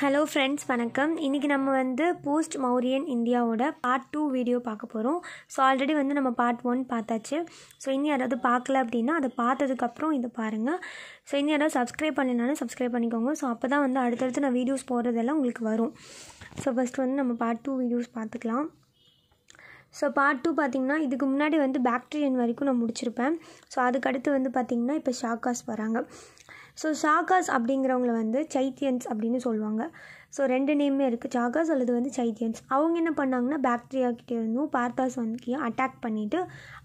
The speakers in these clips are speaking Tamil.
ஹலோ ஃப்ரெண்ட்ஸ் வணக்கம் இன்றைக்கி நம்ம வந்து போஸ்ட் மௌரியன் இந்தியாவோட பார்ட் டூ வீடியோ பார்க்க போகிறோம் ஸோ ஆல்ரெடி வந்து நம்ம பார்ட் ஒன் பார்த்தாச்சு ஸோ இனி யாராவது பார்க்கல அப்படின்னா அதை பார்த்ததுக்கப்புறம் இதை பாருங்கள் ஸோ இனி யாராவது சப்ஸ்கிரைப் பண்ணினாலும் சப்ஸ்கிரைப் பண்ணிக்கோங்க ஸோ அப்போ தான் வந்து அடுத்தடுத்து நான் வீடியோஸ் போடுறதெல்லாம் உங்களுக்கு வரும் ஸோ ஃபஸ்ட் வந்து நம்ம பார்ட் டூ வீடியோஸ் பார்த்துக்கலாம் ஸோ பார்ட் டூ பார்த்திங்கன்னா இதுக்கு முன்னாடி வந்து பேக்டீரியன் வரைக்கும் நான் முடிச்சிருப்பேன் ஸோ அதுக்கடுத்து வந்து பார்த்திங்கன்னா இப்போ ஷாக்காஸ் வராங்க ஸோ ஷாக்காஸ் அப்படிங்கிறவங்கள வந்து சைத்தியன்ஸ் அப்படின்னு சொல்லுவாங்க ஸோ ரெண்டு நேமே இருக்குது ஜாகாஸ் அல்லது வந்து சைத்தியன்ஸ் அவங்க என்ன பண்ணாங்கன்னா பேக்டீரியா கிட்டே இருந்தும் பார்த்தாஸ் வந்து அட்டாக் பண்ணிவிட்டு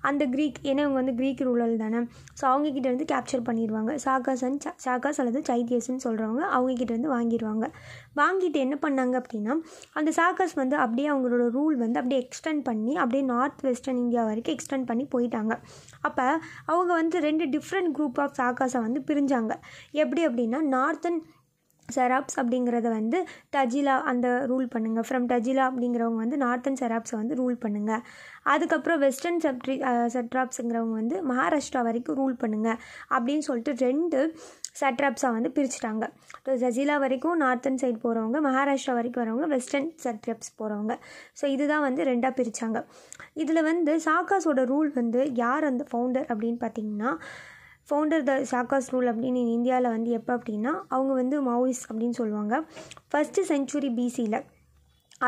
அந்த க்ரீக் ஏன்னா இவங்க வந்து க்ரீக் ரூலர் தானே ஸோ அவங்கக்கிட்ட இருந்து கேப்சர் பண்ணிடுவாங்க சாகாஸ் அண்ட் சாகாஸ் அல்லது சைத்தியஸ்ன்னு சொல்கிறவங்க அவங்கக்கிட்ட இருந்து வாங்கிடுவாங்க வாங்கிட்டு என்ன பண்ணாங்க அப்படின்னா அந்த சாகாஸ் வந்து அப்படியே அவங்களோட ரூல் வந்து அப்படியே எக்ஸ்டெண்ட் பண்ணி அப்படியே நார்த் வெஸ்டர்ன் இந்தியா வரைக்கும் எக்ஸ்டெண்ட் பண்ணி போயிட்டாங்க அப்போ அவங்க வந்து ரெண்டு டிஃப்ரெண்ட் குரூப் ஆஃப் சாகாஸை வந்து பிரிஞ்சாங்க எப்படி அப்படின்னா நார்த்தன் செராப்ஸ் அப்படிங்கிறத வந்து டஜிலா அந்த ரூல் பண்ணுங்கள் ஃப்ரம் டஜிலா அப்படிங்கிறவங்க வந்து நார்த்தன் செராப்ஸை வந்து ரூல் பண்ணுங்கள் அதுக்கப்புறம் வெஸ்டர்ன் செப்ட்ரி செட்ராப்ஸுங்கிறவங்க வந்து மகாராஷ்டிரா வரைக்கும் ரூல் பண்ணுங்கள் அப்படின்னு சொல்லிட்டு ரெண்டு சட்ராப்ஸாக வந்து பிரிச்சுட்டாங்க ஸோ ஜஜிலா வரைக்கும் நார்த்தன் சைடு போகிறவங்க மகாராஷ்டிரா வரைக்கும் வரவங்க வெஸ்டர்ன் சட்ராப்ஸ் போகிறவங்க ஸோ இதுதான் வந்து ரெண்டாக பிரித்தாங்க இதில் வந்து சாக்காஸோட ரூல் வந்து யார் அந்த ஃபவுண்டர் அப்படின்னு பார்த்தீங்கன்னா ஃபவுண்டர் த சாக்காஸ் ரூல் அப்படின்னு இந்தியாவில் வந்து எப்போ அப்படின்னா அவங்க வந்து மாவோயிஸ் அப்படின்னு சொல்லுவாங்க ஃபஸ்ட்டு செஞ்சுரி பிசியில்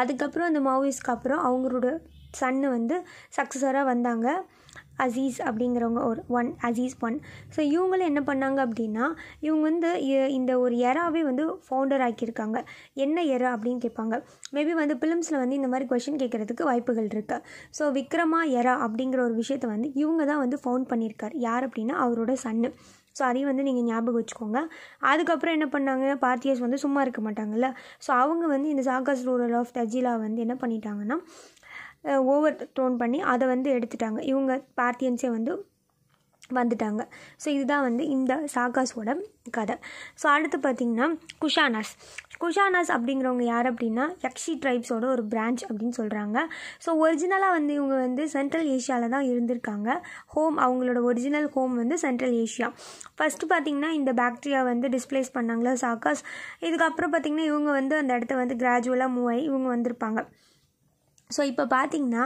அதுக்கப்புறம் அந்த மாவோயிஸ்க்கு அப்புறம் அவங்களோட சன்னு வந்து சக்ஸஸராக வந்தாங்க அசீஸ் அப்படிங்கிறவங்க ஒரு ஒன் அசீஸ் ஒன் ஸோ இவங்களும் என்ன பண்ணாங்க அப்படின்னா இவங்க வந்து இந்த ஒரு எராவே வந்து ஃபவுண்டர் ஆக்கியிருக்காங்க என்ன எரா அப்படின்னு கேட்பாங்க மேபி வந்து ஃபிலிம்ஸில் வந்து இந்த மாதிரி கொஷின் கேட்குறதுக்கு வாய்ப்புகள் இருக்குது ஸோ விக்ரமா எரா அப்படிங்கிற ஒரு விஷயத்தை வந்து இவங்க தான் வந்து ஃபவுண்ட் பண்ணியிருக்கார் யார் அப்படின்னா அவரோட சன்னு ஸோ அதையும் வந்து நீங்கள் ஞாபகம் வச்சுக்கோங்க அதுக்கப்புறம் என்ன பண்ணாங்க பார்ட்டியர்ஸ் வந்து சும்மா இருக்க மாட்டாங்கல்ல ஸோ அவங்க வந்து இந்த சாகாஸ் ரூரல் ஆஃப் தஜிலா வந்து என்ன பண்ணிட்டாங்கன்னா ஓவர் ட்ரோன் பண்ணி அதை வந்து எடுத்துட்டாங்க இவங்க பார்த்தியன்ஸே வந்து வந்துட்டாங்க ஸோ இதுதான் வந்து இந்த சாகாஸோட கதை ஸோ அடுத்து பார்த்திங்கன்னா குஷானாஸ் குஷானாஸ் அப்படிங்கிறவங்க யார் அப்படின்னா யக்ஷி ட்ரைப்ஸோட ஒரு பிரான்ச் அப்படின்னு சொல்கிறாங்க ஸோ ஒரிஜினலாக வந்து இவங்க வந்து சென்ட்ரல் ஏஷியாவில் தான் இருந்திருக்காங்க ஹோம் அவங்களோட ஒரிஜினல் ஹோம் வந்து சென்ட்ரல் ஏஷியா ஃபஸ்ட்டு பார்த்திங்கன்னா இந்த பாக்டீரியா வந்து டிஸ்பிளேஸ் பண்ணாங்களா சாகாஸ் இதுக்கப்புறம் பார்த்திங்கன்னா இவங்க வந்து அந்த இடத்த வந்து கிராஜுவலாக மூவ் ஆகி இவங்க வந்திருப்பாங்க ஸோ இப்போ பார்த்தீங்கன்னா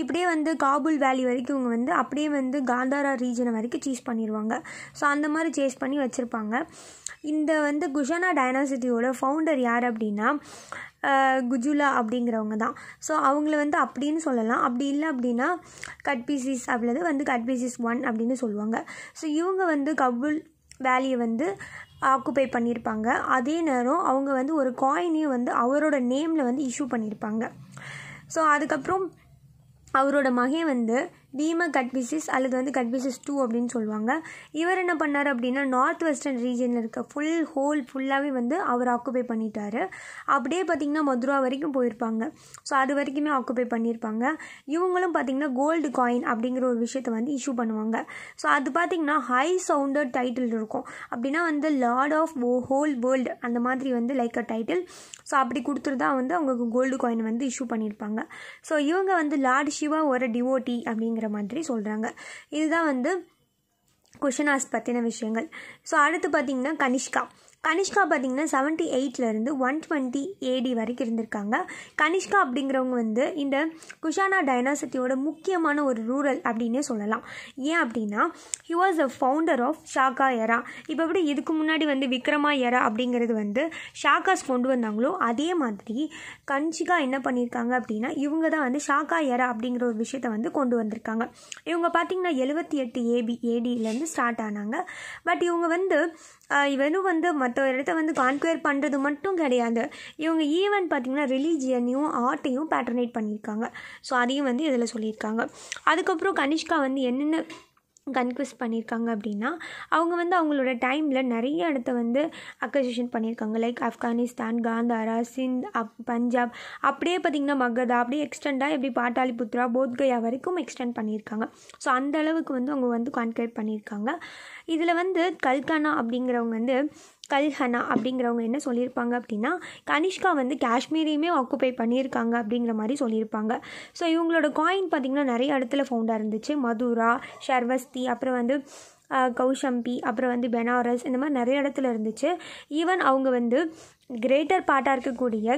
இப்படியே வந்து காபூல் வேலி வரைக்கும் இவங்க வந்து அப்படியே வந்து காந்தாரா ரீஜனை வரைக்கும் சீஸ் பண்ணிடுவாங்க ஸோ அந்த மாதிரி சேஸ் பண்ணி வச்சுருப்பாங்க இந்த வந்து குஷானா டைனாசிட்டியோட ஃபவுண்டர் யார் அப்படின்னா குஜுலா அப்படிங்கிறவங்க தான் ஸோ அவங்கள வந்து அப்படின்னு சொல்லலாம் அப்படி இல்லை அப்படின்னா கட்பீசிஸ் அப்படின்றது வந்து கட்பீசிஸ் ஒன் அப்படின்னு சொல்லுவாங்க ஸோ இவங்க வந்து கபுல் வேலியை வந்து ஆக்குபை பண்ணியிருப்பாங்க அதே நேரம் அவங்க வந்து ஒரு காயினையும் வந்து அவரோட நேமில் வந்து இஷ்யூ பண்ணியிருப்பாங்க ஸோ அதுக்கப்புறம் அவரோட மகன் வந்து டீம கட்பிசிஸ் அல்லது வந்து கட்பிசிஸ் டூ அப்படின்னு சொல்லுவாங்க இவர் என்ன பண்ணார் அப்படின்னா நார்த் வெஸ்டர்ன் ரீஜனில் இருக்க ஃபுல் ஹோல் ஃபுல்லாகவே வந்து அவர் ஆக்குபை பண்ணிட்டார் அப்படியே பார்த்திங்கன்னா மதுரா வரைக்கும் போயிருப்பாங்க ஸோ அது வரைக்குமே ஆக்குபை பண்ணியிருப்பாங்க இவங்களும் பார்த்திங்கன்னா கோல்டு காயின் அப்படிங்கிற ஒரு விஷயத்தை வந்து இஷ்யூ பண்ணுவாங்க ஸோ அது பார்த்திங்கன்னா ஹை சவுண்டட் டைட்டில் இருக்கும் அப்படின்னா வந்து லார்ட் ஆஃப் ஹோல் வேர்ல்டு அந்த மாதிரி வந்து லைக் அ டைட்டில் ஸோ அப்படி கொடுத்துருந்தா வந்து அவங்க கோல்டு காயின் வந்து இஷ்யூ பண்ணியிருப்பாங்க ஸோ இவங்க வந்து லார்ட் சிவா ஒரு டிவோட்டி அப்படிங்கிற அப்படிங்கிற மாதிரி சொல்கிறாங்க இதுதான் வந்து குஷனாஸ் பற்றின விஷயங்கள் ஸோ அடுத்து பார்த்தீங்கன்னா கனிஷ்கா கனிஷ்கா பார்த்திங்கன்னா செவன்ட்டி எயிட்லேருந்து ஒன் டுவெண்ட்டி ஏடி வரைக்கும் இருந்திருக்காங்க கனிஷ்கா அப்படிங்கிறவங்க வந்து இந்த குஷானா டைனாசிட்டியோட முக்கியமான ஒரு ரூரல் அப்படின்னே சொல்லலாம் ஏன் அப்படின்னா he was a founder of Shaka era இப்போ எப்படி இதுக்கு முன்னாடி வந்து விக்ரமா எரா அப்படிங்கிறது வந்து ஷாகாஸ் கொண்டு வந்தாங்களோ அதே மாதிரி கன்ஷிகா என்ன பண்ணியிருக்காங்க அப்படின்னா இவங்க தான் வந்து ஷாகா எரா அப்படிங்கிற ஒரு விஷயத்த வந்து கொண்டு வந்திருக்காங்க இவங்க பார்த்திங்கன்னா எழுபத்தி எட்டு ஏபி ஏடியிலேருந்து ஸ்டார்ட் ஆனாங்க பட் இவங்க வந்து இவனும் வந்து மற்ற இடத்த வந்து கான்குவேர் பண்ணுறது மட்டும் கிடையாது இவங்க ஈவன் பார்த்திங்கன்னா ரிலீஜியனையும் ஆர்ட்டையும் பேட்டர்னேட் பண்ணியிருக்காங்க ஸோ அதையும் வந்து இதில் சொல்லியிருக்காங்க அதுக்கப்புறம் கனிஷ்கா வந்து என்னென்ன கன்க்யூஸ் பண்ணியிருக்காங்க அப்படின்னா அவங்க வந்து அவங்களோட டைமில் நிறைய இடத்த வந்து அக்கசிஷன் பண்ணியிருக்காங்க லைக் ஆப்கானிஸ்தான் காந்தாரா சிந்த் அப் பஞ்சாப் அப்படியே பார்த்திங்கன்னா மகதா அப்படியே எக்ஸ்டெண்டாக எப்படி பாட்டாளிபுத்ரா போத்கயா வரைக்கும் எக்ஸ்டெண்ட் பண்ணியிருக்காங்க ஸோ அந்த அளவுக்கு வந்து அவங்க வந்து கான்கேட் பண்ணியிருக்காங்க இதில் வந்து கல்கனா அப்படிங்கிறவங்க வந்து கல்ஹனா அப்படிங்கிறவங்க என்ன சொல்லியிருப்பாங்க அப்படின்னா கனிஷ்கா வந்து காஷ்மீரையுமே ஆக்குப்பை பண்ணியிருக்காங்க அப்படிங்கிற மாதிரி சொல்லியிருப்பாங்க ஸோ இவங்களோட காயின் பார்த்திங்கன்னா நிறைய இடத்துல ஃபவுண்டாக இருந்துச்சு மதுரா ஷர்வஸ்தி அப்புறம் வந்து கௌஷம்பி அப்புறம் வந்து பெனாரஸ் இந்த மாதிரி நிறைய இடத்துல இருந்துச்சு ஈவன் அவங்க வந்து கிரேட்டர் பார்ட்டாக இருக்கக்கூடிய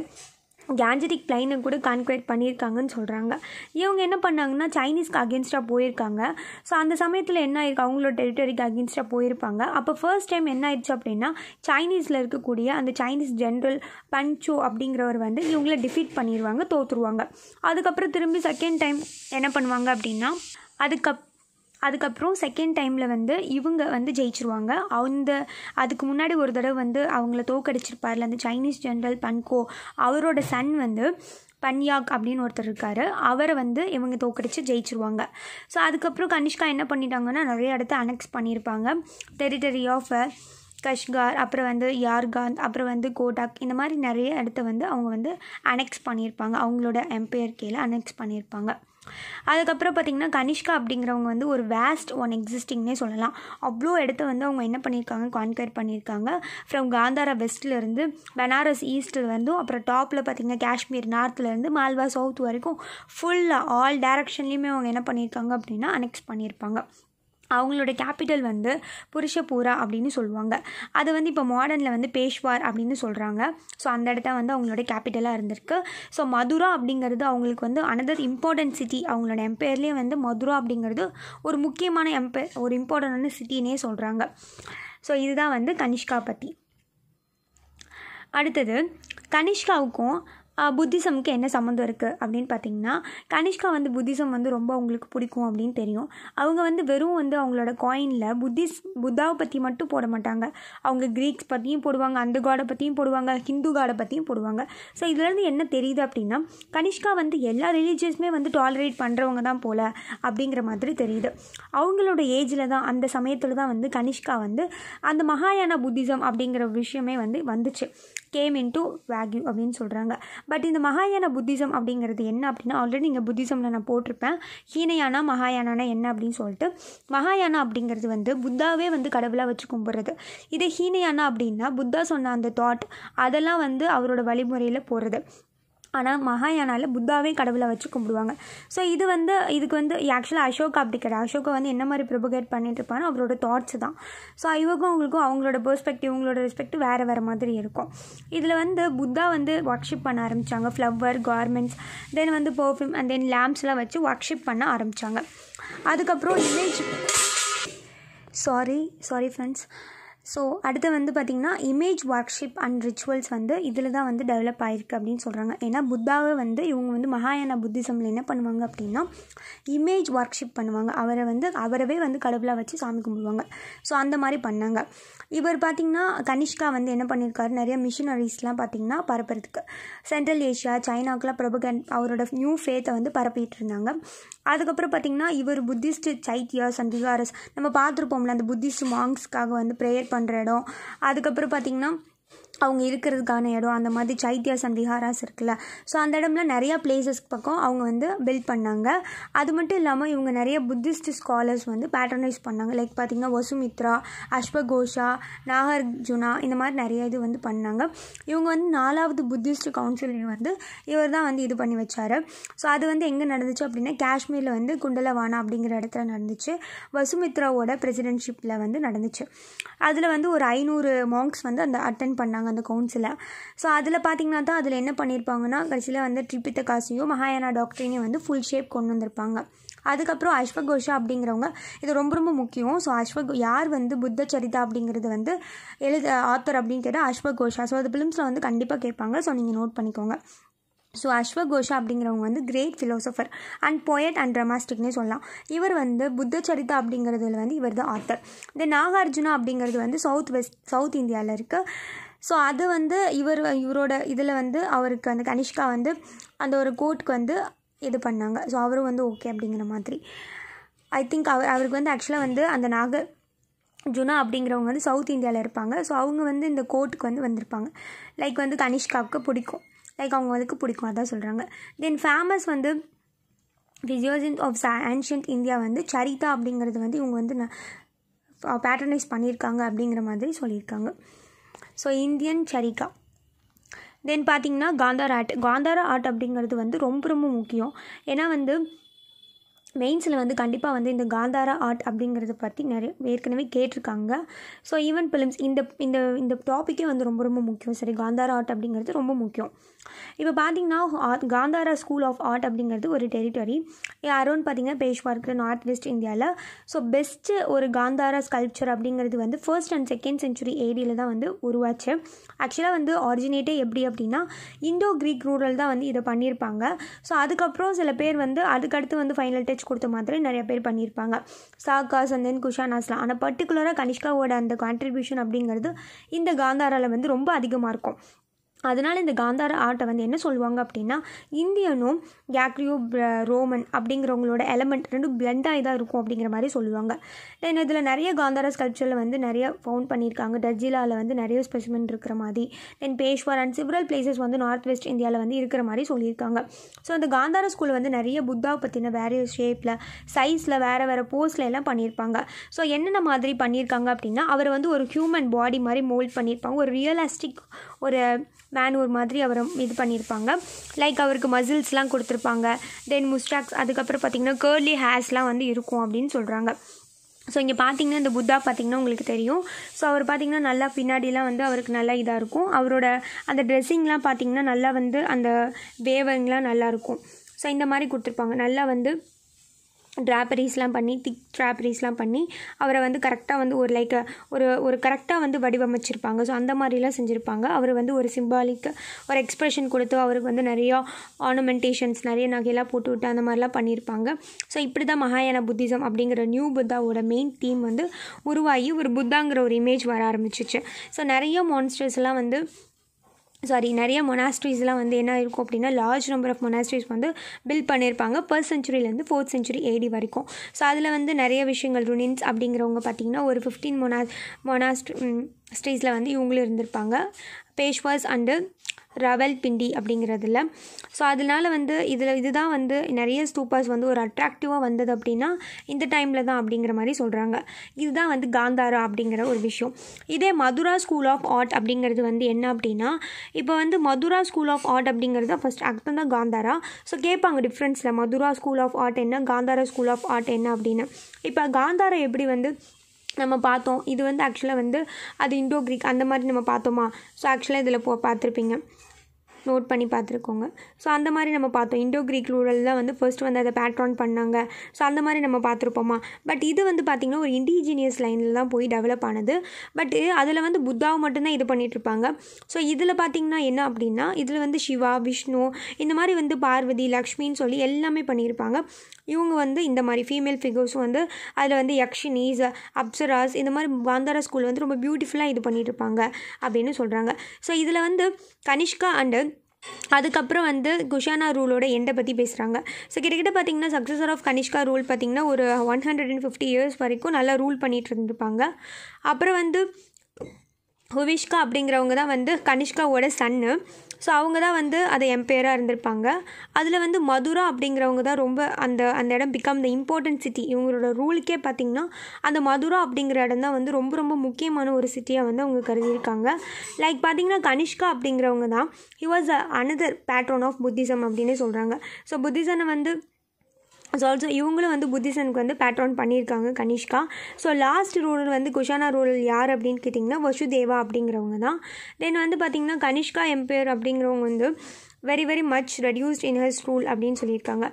கேஞ்சடிக் பிளைனை கூட கான்குவேட் பண்ணியிருக்காங்கன்னு சொல்கிறாங்க இவங்க என்ன பண்ணாங்கன்னா சைனீஸ்க்கு அகேன்ஸ்டாக போயிருக்காங்க ஸோ அந்த சமயத்தில் என்ன ஆயிருக்கு அவங்களோட டெரிட்டரிக்கு அகேன்ஸ்டாக போயிருப்பாங்க அப்போ ஃபர்ஸ்ட் டைம் என்ன ஆயிடுச்சு அப்படின்னா சைனீஸில் இருக்கக்கூடிய அந்த சைனீஸ் ஜென்ரல் பஞ்சோ அப்படிங்கிறவர் வந்து இவங்கள டிஃபீட் பண்ணிடுவாங்க தோற்றுருவாங்க அதுக்கப்புறம் திரும்பி செகண்ட் டைம் என்ன பண்ணுவாங்க அப்படின்னா அதுக்கப் அதுக்கப்புறம் செகண்ட் டைமில் வந்து இவங்க வந்து ஜெயிச்சிருவாங்க அந்த அதுக்கு முன்னாடி ஒரு தடவை வந்து அவங்கள தோக்கடிச்சிருப்பார் அந்த சைனீஸ் ஜென்ரல் பன்கோ அவரோட சன் வந்து பன்யாக் அப்படின்னு ஒருத்தர் இருக்கார் அவரை வந்து இவங்க தோக்கடிச்சு ஜெயிச்சிருவாங்க ஸோ அதுக்கப்புறம் கனிஷ்கா என்ன பண்ணிட்டாங்கன்னா நிறைய இடத்த அனெக்ஸ் பண்ணியிருப்பாங்க டெரிட்டரி ஆஃப் கஷ்கார் அப்புறம் வந்து யார்காந்த் அப்புறம் வந்து கோடாக் இந்த மாதிரி நிறைய இடத்த வந்து அவங்க வந்து அனெக்ஸ் பண்ணியிருப்பாங்க அவங்களோட எம்பையர் கீழே அனெக்ஸ் பண்ணியிருப்பாங்க அதுக்கப்புறம் பார்த்திங்கன்னா கனிஷ்கா அப்படிங்கிறவங்க வந்து ஒரு வேஸ்ட் ஒன் எக்ஸிஸ்டிங்னே சொல்லலாம் அவ்வளோ இடத்த வந்து அவங்க என்ன பண்ணியிருக்காங்க கான்கர் பண்ணியிருக்காங்க ஃப்ரம் காந்தாரா வெஸ்ட்லேருந்து பனாரஸ் ஈஸ்ட்டில் அப்புறம் டாப்பில் பார்த்திங்கன்னா காஷ்மீர் நார்த்லேருந்து மால்வா சவுத் வரைக்கும் ஃபுல்லாக ஆல் டேரக்ஷன்லேயுமே அவங்க என்ன பண்ணியிருக்காங்க அப்படின்னா அனெக்ஸ் பண்ணியிருப்பாங்க அவங்களோட கேபிட்டல் வந்து புருஷபூரா அப்படின்னு சொல்லுவாங்க அது வந்து இப்போ மாடர்னில் வந்து பேஷ்வார் அப்படின்னு சொல்கிறாங்க ஸோ அந்த இடத்த வந்து அவங்களோட கேபிட்டலாக இருந்திருக்கு ஸோ மதுரா அப்படிங்கிறது அவங்களுக்கு வந்து அனதர் இம்பார்ட்டன்ட் சிட்டி அவங்களோட எம்பையர்லேயே வந்து மதுரா அப்படிங்கிறது ஒரு முக்கியமான எம்பையர் ஒரு இம்பார்ட்டண்டான சிட்டினே சொல்கிறாங்க ஸோ இதுதான் வந்து கனிஷ்கா பற்றி அடுத்தது கனிஷ்காவுக்கும் புத்திசமுக்கு என்ன சம்மந்தம் இருக்குது அப்படின்னு பார்த்தீங்கன்னா கனிஷ்கா வந்து புத்திசம் வந்து ரொம்ப அவங்களுக்கு பிடிக்கும் அப்படின்னு தெரியும் அவங்க வந்து வெறும் வந்து அவங்களோட காயினில் புத்திஸ் புத்தாவை பற்றி மட்டும் போட மாட்டாங்க அவங்க க்ரீக்ஸ் பற்றியும் போடுவாங்க அந்த காடை பற்றியும் போடுவாங்க ஹிந்து காடை பற்றியும் போடுவாங்க ஸோ இதுலேருந்து என்ன தெரியுது அப்படின்னா கனிஷ்கா வந்து எல்லா ரிலீஜியஸுமே வந்து டாலரேட் பண்ணுறவங்க தான் போல் அப்படிங்கிற மாதிரி தெரியுது அவங்களோட ஏஜில் தான் அந்த சமயத்தில் தான் வந்து கனிஷ்கா வந்து அந்த மகாயான புத்திசம் அப்படிங்கிற விஷயமே வந்து வந்துச்சு கேம் இன் டு வேக்யூ அப்படின்னு சொல்கிறாங்க பட் இந்த மகாயான புத்திசம் அப்படிங்கிறது என்ன அப்படின்னா ஆல்ரெடி இங்கே புத்திசமில் நான் போட்டிருப்பேன் ஹீனயானா மகாயானானா என்ன அப்படின்னு சொல்லிட்டு மகாயானா அப்படிங்கிறது வந்து புத்தாவே வந்து கடவுளாக வச்சு கும்பிட்றது இதே ஹீனயானா அப்படின்னா புத்தா சொன்ன அந்த தாட் அதெல்லாம் வந்து அவரோட வழிமுறையில் போகிறது ஆனால் மகாயானாவில் புத்தாவே கடவுளை வச்சு கும்பிடுவாங்க ஸோ இது வந்து இதுக்கு வந்து ஆக்சுவலாக அசோகா அப்படி கிடையாது அசோக்கை வந்து என்ன மாதிரி ப்ரொபகேட் பண்ணிட்டு இருப்பானோ அவரோட தாட்ஸ் தான் ஸோ இவருக்கும் அவங்களுக்கும் அவங்களோட பெர்ஸ்பெக்டிவ் இவங்களோட ரெஸ்பெக்ட் வேறு வேறு மாதிரி இருக்கும் இதில் வந்து புத்தா வந்து ஒர்க்ஷிப் பண்ண ஆரம்பித்தாங்க ஃப்ளவர் கார்மெண்ட்ஸ் தென் வந்து பர்ஃப்யூம் அண்ட் தென் லேம்ப்ஸ்லாம் வச்சு ஒர்க்ஷிப் பண்ண ஆரம்பித்தாங்க அதுக்கப்புறம் image sorry sorry friends so அடுத்து வந்து பார்த்திங்கன்னா இமேஜ் ஒர்க்ஷிப் அண்ட் ரிச்சுவல்ஸ் வந்து இதில் தான் வந்து டெவலப் ஆகிருக்கு அப்படின்னு சொல்கிறாங்க ஏன்னா புத்தாவை வந்து இவங்க வந்து மகாயான புத்திசமில் என்ன பண்ணுவாங்க அப்படின்னா இமேஜ் ஒர்க்ஷிப் பண்ணுவாங்க அவரை வந்து அவரவே வந்து கடவுளாக வச்சு சாமி கும்பிடுவாங்க ஸோ அந்த மாதிரி பண்ணாங்க இவர் பார்த்திங்கன்னா கனிஷ்கா வந்து என்ன பண்ணியிருக்காரு நிறைய மிஷினரிஸ்லாம் பார்த்திங்கன்னா பரப்புறதுக்கு சென்ட்ரல் ஏஷியா சைனாக்கெலாம் பிரபகன் அவரோட நியூ ஃபேத்தை வந்து பரப்பிட்டு இருந்தாங்க அதுக்கப்புறம் பார்த்திங்கன்னா இவர் புத்திஸ்ட் சைத்தியாஸ் அண்ட் ரிகாரஸ் நம்ம பார்த்துருப்போம்ல அந்த புத்திஸ்ட் மாங்ஸ்க்காக வந்து ப்ரேயர் பண்ணுற இடம் அதுக்கப்புறம் பார்த்திங்கன்னா அவங்க இருக்கிறதுக்கான இடம் அந்த மாதிரி சைத்யா அண்ட் விஹாராஸ் இருக்குல்ல ஸோ அந்த இடம்ல நிறையா பிளேசஸ் பக்கம் அவங்க வந்து பில்ட் பண்ணாங்க அது மட்டும் இல்லாமல் இவங்க நிறைய புத்திஸ்ட் ஸ்காலர்ஸ் வந்து பேட்டர்னைஸ் பண்ணாங்க லைக் பார்த்திங்கன்னா வசுமித்ரா அஸ்வகோஷா நாகார்ஜுனா இந்த மாதிரி நிறைய இது வந்து பண்ணாங்க இவங்க வந்து நாலாவது புத்திஸ்ட் கவுன்சிலையும் வந்து இவர் தான் வந்து இது பண்ணி வச்சார் ஸோ அது வந்து எங்கே நடந்துச்சு அப்படின்னா காஷ்மீரில் வந்து குண்டலவானா அப்படிங்கிற இடத்துல நடந்துச்சு வசுமித்ராவோட பிரசிடென்ட்ஷிப்பில் வந்து நடந்துச்சு அதில் வந்து ஒரு ஐநூறு மாங்க்ஸ் வந்து அந்த அட்டன் பண்ணாங்க நடத்தினாங்க அந்த கவுன்சில ஸோ அதில் பார்த்திங்கன்னா தான் அதில் என்ன பண்ணியிருப்பாங்கன்னா கடைசியில் வந்து ட்ரிபித்த காசியும் மகாயானா டாக்டரையும் வந்து ஃபுல் ஷேப் கொண்டு வந்திருப்பாங்க அதுக்கப்புறம் அஸ்வகோஷா அப்படிங்கிறவங்க இது ரொம்ப ரொம்ப முக்கியம் ஸோ அஸ்வ யார் வந்து புத்த சரிதா அப்படிங்கிறது வந்து எழுத ஆத்தர் அப்படின்னு கேட்டால் அஸ்வகோஷா ஸோ அது ஃபிலிம்ஸில் வந்து கண்டிப்பாக கேட்பாங்க ஸோ நீங்கள் நோட் பண்ணிக்கோங்க ஸோ அஸ்வகோஷா அப்படிங்கிறவங்க வந்து great philosopher and poet and ட்ரமாஸ்டிக்னே சொல்லலாம் இவர் வந்து புத்த சரிதா அப்படிங்கிறதுல வந்து இவர் தான் ஆத்தர் இந்த நாகார்ஜுனா அப்படிங்கிறது வந்து சவுத் வெஸ்ட் சவுத் இந்தியாவில் இருக்குது ஸோ அது வந்து இவர் இவரோட இதில் வந்து அவருக்கு அந்த கனிஷ்கா வந்து அந்த ஒரு கோர்ட்டுக்கு வந்து இது பண்ணாங்க ஸோ அவரும் வந்து ஓகே அப்படிங்கிற மாதிரி ஐ திங்க் அவர் அவருக்கு வந்து ஆக்சுவலாக வந்து அந்த நாக ஜுனா அப்படிங்கிறவங்க வந்து சவுத் இந்தியாவில் இருப்பாங்க ஸோ அவங்க வந்து இந்த கோர்ட்டுக்கு வந்து வந்திருப்பாங்க லைக் வந்து கனிஷ்காவுக்கு பிடிக்கும் லைக் அவங்களுக்கு பிடிக்கும் அதான் சொல்கிறாங்க தென் ஃபேமஸ் வந்து விஜயோஜின் ஆஃப் ஆன்ஷியன்ட் இந்தியா வந்து சரிதா அப்படிங்கிறது வந்து இவங்க வந்து நான் பேட்டர்னைஸ் பண்ணியிருக்காங்க அப்படிங்கிற மாதிரி சொல்லியிருக்காங்க ஸோ இந்தியன் சரிகா தென் பார்த்திங்கன்னா காந்தார் ஆர்ட் காந்தார ஆர்ட் அப்படிங்கிறது வந்து ரொம்ப ரொம்ப முக்கியம் ஏன்னா வந்து மெயின்ஸில் வந்து கண்டிப்பாக வந்து இந்த காந்தாரா ஆர்ட் அப்படிங்கிறத பற்றி நிறைய ஏற்கனவே கேட்டிருக்காங்க ஸோ ஈவன் ஃபிலிம்ஸ் இந்த இந்த இந்த டாப்பிக்கே வந்து ரொம்ப ரொம்ப முக்கியம் சரி காந்தாரா ஆர்ட் அப்படிங்கிறது ரொம்ப முக்கியம் இப்போ பார்த்தீங்கன்னா காந்தாரா ஸ்கூல் ஆஃப் ஆர்ட் அப்படிங்கிறது ஒரு டெரிட்டரி அரௌண்ட் பார்த்தீங்கன்னா பேஷ்வா இருக்கிற நார்த் வெஸ்ட் இந்தியாவில் ஸோ பெஸ்ட்டு ஒரு காந்தாரா ஸ்கல்ப்சர் அப்படிங்கிறது வந்து ஃபர்ஸ்ட் அண்ட் செகண்ட் செஞ்சுரி ஏடியில் தான் வந்து உருவாச்சு ஆக்சுவலாக வந்து ஆரிஜினேட்டே எப்படி அப்படின்னா இந்தோ க்ரீக் ரூரல் தான் வந்து இதை பண்ணியிருப்பாங்க ஸோ அதுக்கப்புறம் சில பேர் வந்து அதுக்கடுத்து வந்து ஃபைனல் டச் வச்சு கொடுத்த மாதிரி நிறைய பேர் பண்ணியிருப்பாங்க சாகா சந்தன் குஷா நாஸ்லாம் ஆனால் பர்டிகுலராக கனிஷ்காவோட அந்த கான்ட்ரிபியூஷன் அப்படிங்கிறது இந்த காந்தாராவில் வந்து ரொம்ப அதிகமாக இருக்கும் அதனால் இந்த காந்தார ஆர்ட்டை வந்து என்ன சொல்லுவாங்க அப்படின்னா இந்தியனும் கேக்ரியோ ரோமன் அப்படிங்கிறவங்களோட எலமெண்ட் ரெண்டும் ஆகி தான் இருக்கும் அப்படிங்கிற மாதிரி சொல்லுவாங்க தென் இதில் நிறைய காந்தார ஸ்கல்ச்சரில் வந்து நிறைய ஃபவுண்ட் பண்ணியிருக்காங்க டர்ஜிலாவில் வந்து நிறைய ஸ்பெசிமெண்ட் இருக்கிற மாதிரி then Peshawar and several places வந்து நார்த் வெஸ்ட் இந்தியாவில் வந்து இருக்கிற மாதிரி சொல்லியிருக்காங்க ஸோ அந்த காந்தார ஸ்கூல் வந்து நிறைய புத்தா பற்றின வேறு ஷேப்பில் சைஸில் வேறு வேறு போஸ்டில் எல்லாம் பண்ணியிருப்பாங்க ஸோ என்னென்ன மாதிரி பண்ணியிருக்காங்க அப்படின்னா அவர் வந்து ஒரு ஹியூமன் பாடி மாதிரி மோல்ட் பண்ணியிருப்பாங்க ஒரு ரியலிஸ்டிக் ஒரு மேன் ஒரு மாதிரி அவரை இது பண்ணியிருப்பாங்க லைக் அவருக்கு மசில்ஸ்லாம் கொடுத்துருப்பாங்க தென் முஸ்டாக்ஸ் அதுக்கப்புறம் பார்த்திங்கன்னா கேர்லி ஹேர்ஸ்லாம் வந்து இருக்கும் அப்படின்னு சொல்கிறாங்க ஸோ இங்கே பார்த்தீங்கன்னா இந்த புத்தா பார்த்திங்கன்னா உங்களுக்கு தெரியும் ஸோ அவர் பார்த்திங்கன்னா நல்லா பின்னாடிலாம் வந்து அவருக்கு நல்லா இதாக இருக்கும் அவரோட அந்த ட்ரெஸ்ஸிங்லாம் பார்த்திங்கன்னா நல்லா வந்து அந்த வேவங்கெலாம் நல்லாயிருக்கும் ஸோ இந்த மாதிரி கொடுத்துருப்பாங்க நல்லா வந்து ட்ராப்பரிஸ்லாம் பண்ணி திக் ட்ராப்பரிஸ்லாம் பண்ணி அவரை வந்து கரெக்டாக வந்து ஒரு லைக் ஒரு ஒரு கரெக்டாக வந்து வடிவமைச்சிருப்பாங்க ஸோ அந்த மாதிரிலாம் செஞ்சுருப்பாங்க அவர் வந்து ஒரு சிம்பாலிக் ஒரு எக்ஸ்ப்ரெஷன் கொடுத்து அவருக்கு வந்து நிறையா ஆர்னமெண்டேஷன்ஸ் நிறைய நகையெல்லாம் போட்டு விட்டு அந்த மாதிரிலாம் பண்ணியிருப்பாங்க ஸோ இப்படி தான் மகாயான புத்திசம் அப்படிங்கிற நியூ புத்தாவோட மெயின் தீம் வந்து உருவாகி ஒரு புத்தாங்கிற ஒரு இமேஜ் வர ஆரம்பிச்சிச்சு ஸோ நிறைய மான்ஸ்டர்ஸ்லாம் வந்து சாரி நிறைய மொனாஸ்ட்ரிஸ்லாம் வந்து என்ன இருக்கும் அப்படின்னா லார்ஜ் நம்பர் ஆஃப் மொனாஸ்ட்ரிஸ் வந்து பில்ட் பண்ணியிருப்பாங்க ஃபர்ஸ்ட் செஞ்சுரியிலேருந்து ஃபோர்த் செஞ்சுரி ஏடி வரைக்கும் ஸோ அதில் வந்து நிறைய விஷயங்கள் ருனின்ஸ் அப்படிங்கிறவங்க பார்த்திங்கன்னா ஒரு ஃபிஃப்டீன் மொனா மொனாஸ்ட் ஸ்ட்ரீஸில் வந்து இவங்களும் இருந்திருப்பாங்க பேஷ்வாஸ் அண்டு பிண்டி அப்படிங்கிறதுல ஸோ அதனால் வந்து இதில் இதுதான் வந்து நிறைய ஸ்தூப்பாஸ் வந்து ஒரு அட்ராக்டிவாக வந்தது அப்படின்னா இந்த டைமில் தான் அப்படிங்கிற மாதிரி சொல்கிறாங்க இதுதான் வந்து காந்தாரா அப்படிங்கிற ஒரு விஷயம் இதே மதுரா ஸ்கூல் ஆஃப் ஆர்ட் அப்படிங்கிறது வந்து என்ன அப்படின்னா இப்போ வந்து மதுரா ஸ்கூல் ஆஃப் ஆர்ட் அப்படிங்கிறது ஃபஸ்ட் அர்த்தம் தான் காந்தாரா ஸோ கேட்பாங்க டிஃப்ரென்ஸில் மதுரா ஸ்கூல் ஆஃப் ஆர்ட் என்ன காந்தாரா ஸ்கூல் ஆஃப் ஆர்ட் என்ன அப்படின்னு இப்போ காந்தாரா எப்படி வந்து நம்ம பார்த்தோம் இது வந்து ஆக்சுவலாக வந்து அது இண்டோ கிரீக் அந்த மாதிரி நம்ம பார்த்தோமா ஸோ ஆக்சுவலாக இதில் போ பார்த்துருப்பீங்க நோட் பண்ணி பார்த்துருக்கோங்க ஸோ அந்த மாதிரி நம்ம பார்த்தோம் இண்டோ கிரீக் ரூரலில் வந்து ஃபர்ஸ்ட் வந்து அதை பேட்ரான் பண்ணாங்க ஸோ அந்த மாதிரி நம்ம பார்த்துருப்போமா பட் இது வந்து பார்த்திங்கன்னா ஒரு இண்டிஜினியஸ் லைனில் தான் போய் டெவலப் ஆனது பட் அதில் வந்து புத்தாவை மட்டும்தான் இது பண்ணிகிட்ருப்பாங்க ஸோ இதில் பார்த்திங்கன்னா என்ன அப்படின்னா இதில் வந்து சிவா விஷ்ணு இந்த மாதிரி வந்து பார்வதி லக்ஷ்மின்னு சொல்லி எல்லாமே பண்ணியிருப்பாங்க இவங்க வந்து இந்த மாதிரி ஃபீமேல் ஃபிகர்ஸும் வந்து அதில் வந்து யக்ஷினிஸ் அப்சராஸ் இந்த மாதிரி காந்தாரா ஸ்கூல் வந்து ரொம்ப பியூட்டிஃபுல்லாக இது பண்ணிகிட்ருப்பாங்க அப்படின்னு சொல்கிறாங்க ஸோ இதில் வந்து கனிஷ்கா அண்டு அதுக்கப்புறம் வந்து குஷானா ரூலோட எண்டை பற்றி பேசுகிறாங்க ஸோ கிட்டக்கிட்ட பார்த்தீங்கன்னா சக்ஸஸர் ஆஃப் கனிஷ்கா ரூல் பார்த்திங்கன்னா ஒரு one hundred and fifty years வரைக்கும் நல்லா ரூல் பண்ணிகிட்டு இருந்திருப்பாங்க அப்புறம் வந்து ஹுவிஷ்கா அப்படிங்கிறவங்க தான் வந்து கனிஷ்காவோட சன்னு ஸோ அவங்க தான் வந்து அதை எம்பையராக இருந்திருப்பாங்க அதில் வந்து மதுரா அப்படிங்கிறவங்க தான் ரொம்ப அந்த அந்த இடம் பிகம் த இம்பார்ட்டன்ட் சிட்டி இவங்களோட ரூலுக்கே பார்த்திங்கன்னா அந்த மதுரா அப்படிங்கிற இடம் தான் வந்து ரொம்ப ரொம்ப முக்கியமான ஒரு சிட்டியாக வந்து அவங்க கருதியிருக்காங்க லைக் பார்த்திங்கன்னா கனிஷ்கா அப்படிங்கிறவங்க தான் he was another patron of Buddhism அப்படின்னே சொல்கிறாங்க ஸோ புத்திசனை வந்து ஸோ ஆல்சோ இவங்களும் வந்து புத்திசனுக்கு வந்து பேட்ரான் பண்ணியிருக்காங்க கனிஷ்கா ஸோ லாஸ்ட் ரூரல் வந்து குஷானா ரூரல் யார் அப்படின்னு கேட்டிங்கன்னா வசுதேவா அப்படிங்கிறவங்க தான் தென் வந்து பார்த்திங்கன்னா கனிஷ்கா எம்பையர் அப்படிங்கிறவங்க வந்து very very much reduced in hers rule அப்படின்னு சொல்லியிருக்காங்க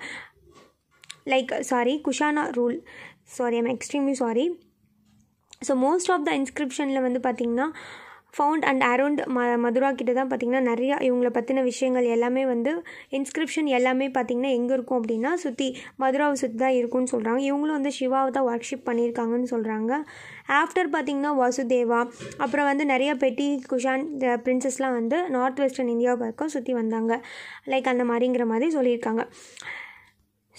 like sorry Kushana rule sorry I'm extremely sorry so most of the இன்ஸ்கிரிப்ஷனில் வந்து பார்த்திங்கன்னா ஃபவுண்ட் அண்ட் அரௌண்ட் ம மதுரா கிட்ட தான் பார்த்திங்கன்னா நிறையா இவங்களை பற்றின விஷயங்கள் எல்லாமே வந்து இன்ஸ்கிரிப்ஷன் எல்லாமே பார்த்திங்கன்னா எங்கே இருக்கும் அப்படின்னா சுற்றி மதுராவை சுற்றி தான் இருக்கும்னு சொல்கிறாங்க இவங்களும் வந்து சிவாவை தான் ஒர்க்ஷிப் பண்ணியிருக்காங்கன்னு சொல்கிறாங்க ஆஃப்டர் பார்த்திங்கன்னா வசுதேவா அப்புறம் வந்து நிறைய பெட்டி குஷான் பிரின்சஸ்லாம் வந்து நார்த் வெஸ்டர்ன் இந்தியா பக்கம் சுற்றி வந்தாங்க லைக் அந்த மாதிரிங்கிற மாதிரி சொல்லியிருக்காங்க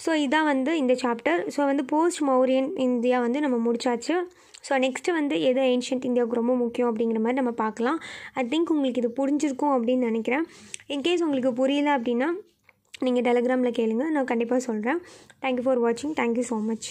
ஸோ இதான் வந்து இந்த சாப்டர் ஸோ வந்து போஸ்ட் மௌரியன் இந்தியா வந்து நம்ம முடிச்சாச்சு ஸோ நெக்ஸ்ட்டு வந்து எது ஏன்ஷியன்ட் இந்தியாவுக்கு ரொம்ப முக்கியம் அப்படிங்கிற மாதிரி நம்ம பார்க்கலாம் ஐ திங்க் உங்களுக்கு இது புரிஞ்சிருக்கும் அப்படின்னு நினைக்கிறேன் இன்கேஸ் உங்களுக்கு புரியல அப்படின்னா நீங்கள் டெலகிராமில் கேளுங்க நான் கண்டிப்பாக சொல்கிறேன் தேங்க்யூ ஃபார் வாட்சிங் தேங்க்யூ ஸோ மச்